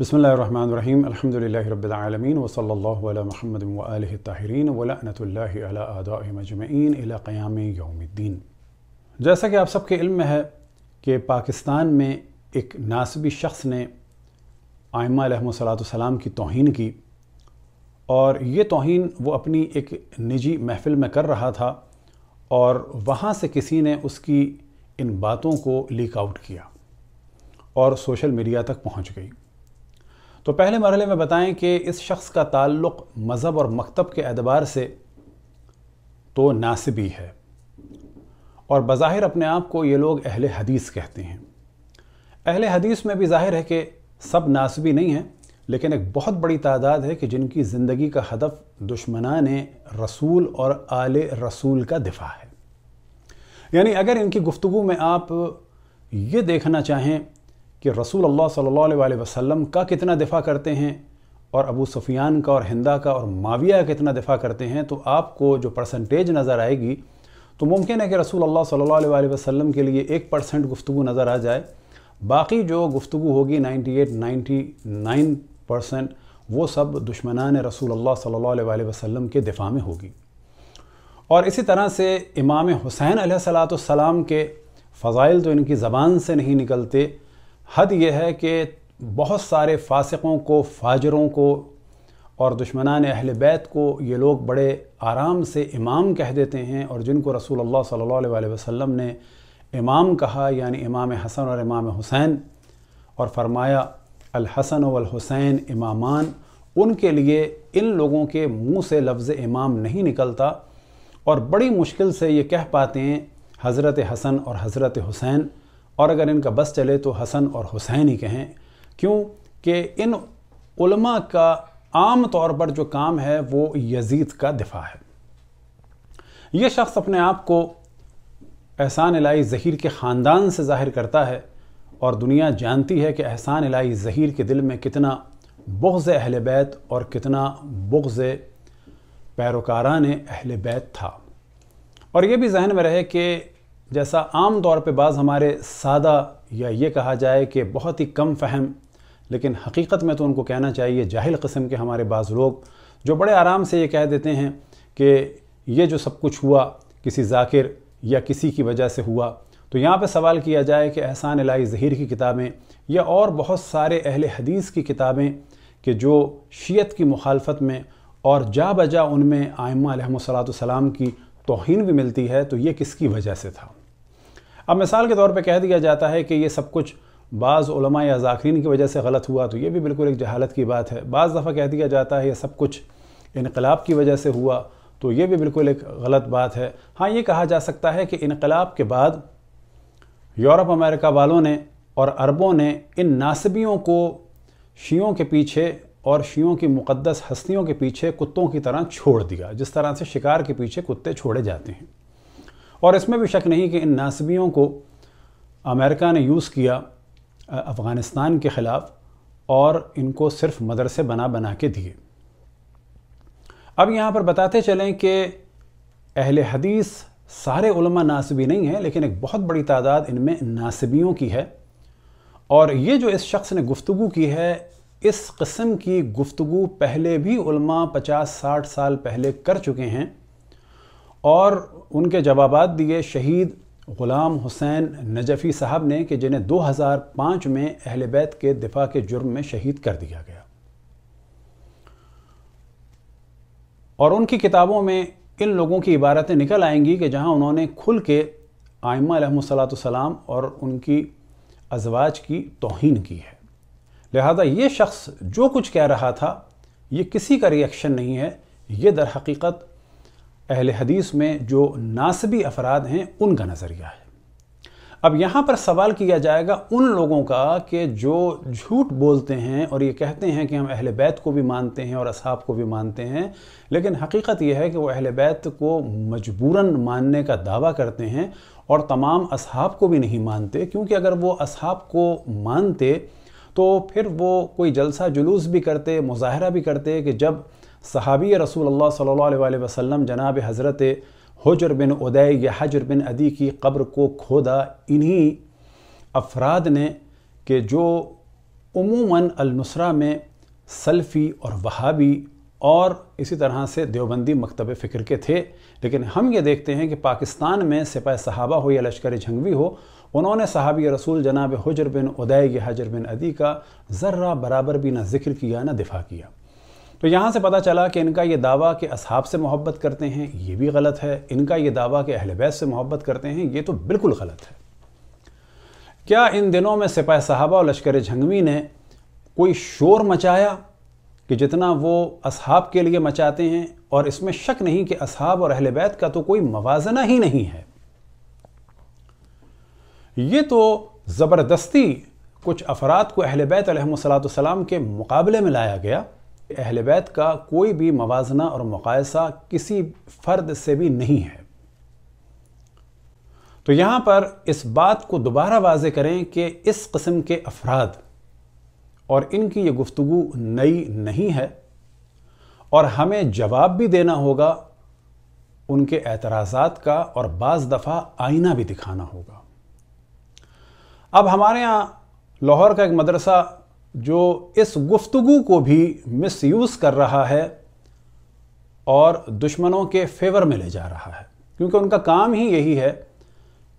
बसमीम अल्हम्दुलिल्लाहि रब्बिल आलमीन वसल्लल्लाहु अला मुहम्मद व आलिहि ताहिरीन व लअनतुल्लाहि अला आदाइ मजमईन इला क़याम यौमिद्दीन जैसा कि आप सबके इल्म में है कि पाकिस्तान में एक नासबी शख्स ने आयमा सलाम की तोहन की और ये तोहन वो अपनी एक निजी महफ़िल में कर रहा था और वहाँ से किसी ने उसकी इन बातों को लीक आउट किया और सोशल मीडिया तक पहुँच गई तो पहले मरहले में बताएं कि इस शख्स का ताल्लुक़ मज़हब और मकतब के अतबार से तो नासिबी है और बज़ाहिर अपने आप को ये लोग अहल हदीस कहते हैं अहल हदीस में भी जाहिर है कि सब नासिबी नहीं हैं लेकिन एक बहुत बड़ी तादाद है कि जिनकी ज़िंदगी का हदफ दुश्मनान रसूल और आल रसूल का दिफा है यानी अगर इनकी गुफ्तु में आप ये देखना चाहें कि रसूल अल्लाह सल्लल्लाहु अलैहि वसल्लम का कितना दिफा करते हैं और अबू सुफियान का और हिंदा का और माविया का कितना दिफा करते हैं तो आपको जो परसेंटेज नज़र आएगी तो मुमकिन है कि रसूल अल्लाह सल्लल्लाहु अलैहि वसल्लम के लिए एक परसेंट गुफ्तु नज़र आ जाए बाकी जो गुफ्तु होगी नाइन्टी नाइन परसेंट वो सब दुश्मनान रसूल अल्लाह सल्लल्लाहु अलैहि वसल्लम के दिफा में होगी और इसी तरह से इमाम हुसैन सलाम के फ़ज़ाइल तो इनकी ज़बान से नहीं निकलते हद यह है कि बहुत सारे फासकों को फाजरों को और दुश्मनान अहल बैत को ये लोग बड़े आराम से इमाम कह देते हैं और जिनको रसूल अल्लाह सल्लल्लाहु अलैहि वसल्लम ने इमाम कहा यानी इमाम हसन और इमाम हुसैन और फरमाया अल हसन वल हुसैन इमामान उनके लिए इन लोगों के मुंह से लफ्ज़ इमाम नहीं निकलता और बड़ी मुश्किल से ये कह पाते हैं हज़रत हसन और हज़रत हुसैन और अगर इनका बस चले तो हसन और हुसैन ही कहें क्योंकि इन उलमा का आम तौर पर जो काम है वो यजीद का दिफा है ये शख्स अपने आप को एहसान इलाई ज़हीर के ख़ानदान से ज़ाहिर करता है और दुनिया जानती है कि एहसान इलाई ज़हीर के दिल में कितना बुग्ज़ अहल बैत और कितना बुग्ज़ ने अहल बैत था और ये भी जहन में रहे कि जैसा आम तौर पे बाज़ हमारे सादा या ये कहा जाए कि बहुत ही कम फहम लेकिन हकीकत में तो उनको कहना चाहिए जाहिल कस्म के हमारे बाज़ लोग जो बड़े आराम से ये कह देते हैं कि ये जो सब कुछ हुआ किसी जाकिर या किसी की वजह से हुआ तो यहाँ पे सवाल किया जाए कि एहसान अलाई ज़हीर की किताबें या और बहुत सारे अहल हदीस की किताबें कि जो शीयत की मुखालफत में और जा बजा उनमें आयमा सलाम की तोहन भी मिलती है तो ये किसकी वजह से था अब मिसाल के तौर पर कह दिया जाता है कि ये सब कुछ बाज़ या जाकरीन की वजह से गलत हुआ तो ये भी बिल्कुल एक जहालत की बात है बज़ दफ़ा कह दिया जाता है ये सब कुछ इनकलाब की वजह से हुआ तो ये भी बिल्कुल एक गलत बात है हाँ ये कहा जा सकता है कि इनकलाब के बाद यूरोप अमेरिका वालों ने और अरबों ने इन नासबियों को शियों के पीछे और शियों की मुक़दस हस्तियों के पीछे कुत्तों की तरह छोड़ दिया जिस तरह से शिकार के पीछे कुत्ते छोड़े जाते हैं और इसमें भी शक नहीं कि इन नासबियों को अमेरिका ने यूज़ किया अफ़गानिस्तान के ख़िलाफ़ और इनको सिर्फ मदरसे बना बना के दिए अब यहाँ पर बताते चलें कि अहल हदीस सारे उलमा नासबी नहीं हैं लेकिन एक बहुत बड़ी तादाद इनमें नासबियों की है और ये जो इस शख्स ने गुफ्तु की है इस कस्म की गुफ्तु पहले भी उलमा 50-60 साल पहले कर चुके हैं और उनके जवाब दिए शहीद ग़ुलाम हुसैन नजफ़ी साहब ने कि जिन्हें 2005 में अहल बैत के दिफा के जुर्म में शहीद कर दिया गया और उनकी किताबों में इन लोगों की इबारतें निकल आएंगी कि जहां उन्होंने खुल के आयमा सलाम और उनकी अजवाज की तोहन की है लिहाजा ये शख्स जो कुछ कह रहा था ये किसी का रिएक्शन नहीं है ये दर हकीकत अहल हदीस में जो नासबी अफराद हैं उनका नज़रिया है अब यहाँ पर सवाल किया जाएगा उन लोगों का कि जो झूठ बोलते हैं और ये कहते हैं कि हम अहल बैत को भी मानते हैं और असहाब को भी मानते हैं लेकिन हकीकत यह है कि वो अहल बैत को मजबूरन मानने का दावा करते हैं और तमाम असहाब को भी नहीं मानते क्योंकि अगर वो असहाब को मानते तो फिर वो कोई जलसा जुलूस भी करते मुजाहरा भी करते कि जब सहाबी रसूल अल्लाह अलैहि वसम जनाब हज़रत हजर बिन उदय या हजर बिन अदी की कब्र को खोदा इन्हीं अफराद ने कि जो उमूमन अलनुसरा में सल्फ़ी और वहाबी और इसी तरह से देवबंदी मकतब फ़िक्र के थे लेकिन हम ये देखते हैं कि पाकिस्तान में सिपाह सहाबा हो या लश्कर झंगवी हो उन्होंने सहाबी रसूल जनाब हजर बिन उदय या हजर बिन अदी का ज़र्रा बराबर भी ना जिक्र किया ना दिफा किया तो यहाँ से पता चला कि इनका ये दावा कि असहाब से मोहब्बत करते हैं ये भी गलत है इनका ये दावा कि अहल बैत से मोहब्बत करते हैं ये तो बिल्कुल गलत है क्या इन दिनों में सिपाही साहबा और लश्कर झंगवी ने कोई शोर मचाया कि जितना वो असहाब के लिए मचाते हैं और इसमें शक नहीं कि असहाब और अहल बैत का तो कोई मवाजना ही नहीं है ये तो ज़बरदस्ती कुछ अफराद को अहल बैत सलाम के मुकाबले में लाया गया अहल बैत का कोई भी मवाजना और मुकायसा किसी फ़र्द से भी नहीं है तो यहां पर इस बात को दोबारा वाज करें कि इस कस्म के अफराद और इनकी ये गुफ्तु नई नहीं है और हमें जवाब भी देना होगा उनके एतराज़ात का और बज़ दफ़ा आईना भी दिखाना होगा अब हमारे यहाँ लाहौर का एक मदरसा जो इस गुफ्तगु को भी मिसयूज़ कर रहा है और दुश्मनों के फेवर में ले जा रहा है क्योंकि उनका काम ही यही है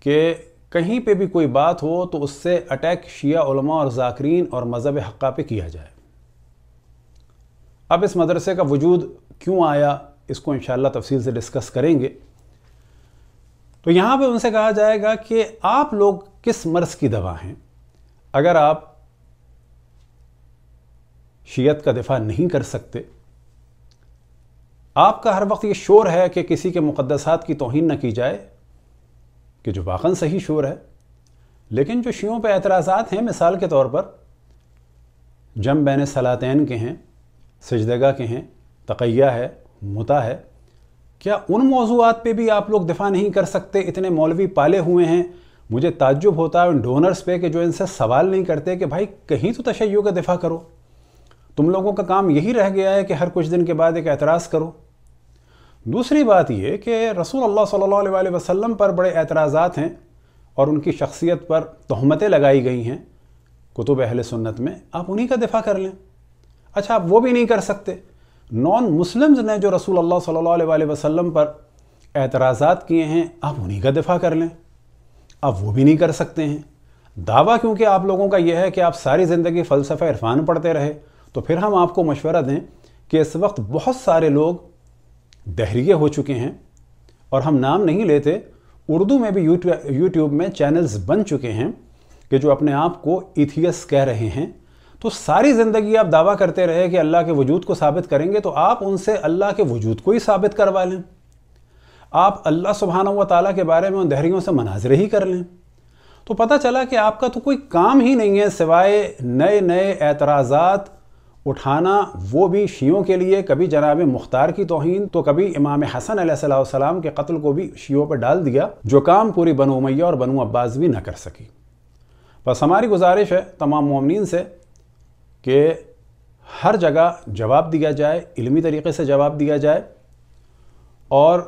कि कहीं पे भी कोई बात हो तो उससे अटैक शिया उलमा और जाकरीन और मज़हब हक़ा पे किया जाए अब इस मदरसे का वजूद क्यों आया इसको इन तफसील से डिस्कस करेंगे तो यहाँ पे उनसे कहा जाएगा कि आप लोग किस मर्ज़ की दवा हैं अगर आप शीयत का दिफा नहीं कर सकते आपका हर वक्त ये शोर है कि किसी के मुकदसात की तोहन न की जाए कि जो वाकन सही शोर है लेकिन जो शियों पर एतराज़ात हैं मिसाल के तौर पर जम बैन सलातैन के हैं सजदगा के हैं तकैया है मुता है क्या उन मौजूद पे भी आप लोग दिफा नहीं कर सकते इतने मौलवी पाले हुए हैं मुझे ताज्जुब होता है उन डोनर्स पे कि जो इनसे सवाल नहीं करते कि भाई कहीं तो तशैयों का दिफा करो तुम लोगों का काम यही रह गया है कि हर कुछ दिन के बाद एक एतराज़ करो दूसरी बात यह कि रसूल अल्लाह सल्लल्लाहु अलैहि वसल्लम पर बड़े एतराज़ात हैं और उनकी शख्सियत पर तहमतें लगाई गई हैं कुतुब अहल सुन्नत में आप उन्हीं का दिफा कर लें अच्छा आप वो भी नहीं कर सकते नॉन मुस्लिम्स ने जो रसूल अल्लाह सल्लल्लाहु अलैहि वसल्लम पर एतराज़ात किए हैं आप उन्हीं का दिफा कर लें आप वो भी नहीं कर सकते हैं दावा क्योंकि आप लोगों का यह है कि आप सारी ज़िंदगी फ़लसफ़ा इरफान पढ़ते रहे तो फिर हम आपको मशवरा दें कि इस वक्त बहुत सारे लोग दहरिए हो चुके हैं और हम नाम नहीं लेते उर्दू में भी यूट्यूब में चैनल्स बन चुके हैं कि जो अपने आप को इथियस कह रहे हैं तो सारी ज़िंदगी आप दावा करते रहे कि अल्लाह के वजूद को साबित करेंगे तो आप उनसे अल्लाह के वजूद को ही साबित करवा लें आप अल्लाह सुबहाना व ताली के बारे में उन दहरियों से मनाजरे ही कर लें तो पता चला कि आपका तो कोई काम ही नहीं है सिवाय नए नए एतराज़ात उठाना वो भी शियों के लिए कभी जनाब मुख्तार की तोहन तो कभी इमाम हसन अलैहिस्सलाम के कत्ल को भी शियों पर डाल दिया जो काम पूरी बनो मैया और बनो अब्बास भी न कर सकी बस हमारी गुजारिश है तमाम ममिन से कि हर जगह जवाब दिया जाए इलमी तरीके से जवाब दिया जाए और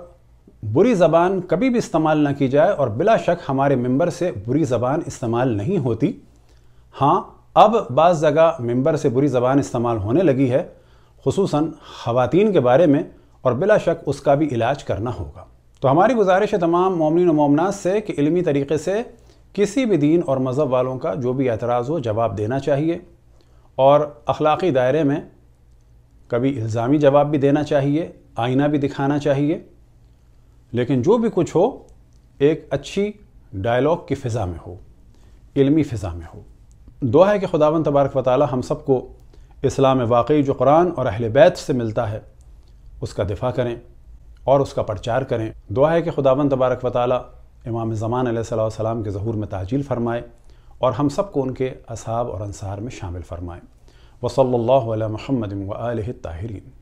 बुरी ज़बान कभी भी इस्तेमाल ना की जाए और बिला शक हमारे मेम्बर से बुरी ज़बान इस्तेमाल नहीं होती हाँ अब बाज़ जगह मेंबर से बुरी ज़बान इस्तेमाल होने लगी है खसूस ख़वान के बारे में और बिला शक उसका भी इलाज करना होगा तो हमारी गुजारिश है तमाम ममिन और ममनात से कि इलमी तरीके से किसी भी दीन और मज़हब वालों का जो भी एतराज़ हो जवाब देना चाहिए और अखलाक़ी दायरे में कभी इल्ज़ामी जवाब भी देना चाहिए आईना भी दिखाना चाहिए लेकिन जो भी कुछ हो एक अच्छी डायलॉग की फ़िज़ा में हो इलमी फ़िज़ा में हो दुआ है कि खुदावन तबारक वाली हम सबको इस्लाम वाकई जो कुरान और अहल बैत से मिलता है उसका दिफा करें और उसका प्रचार करें दुआ है कि खुदावन तबारक वाली इमाम ज़मान सलाम के ज़हूर में ताजील फरमाए और हम सबको उनके असाब और अनसार में शामिल फरमाए वसल महमद ताहरीन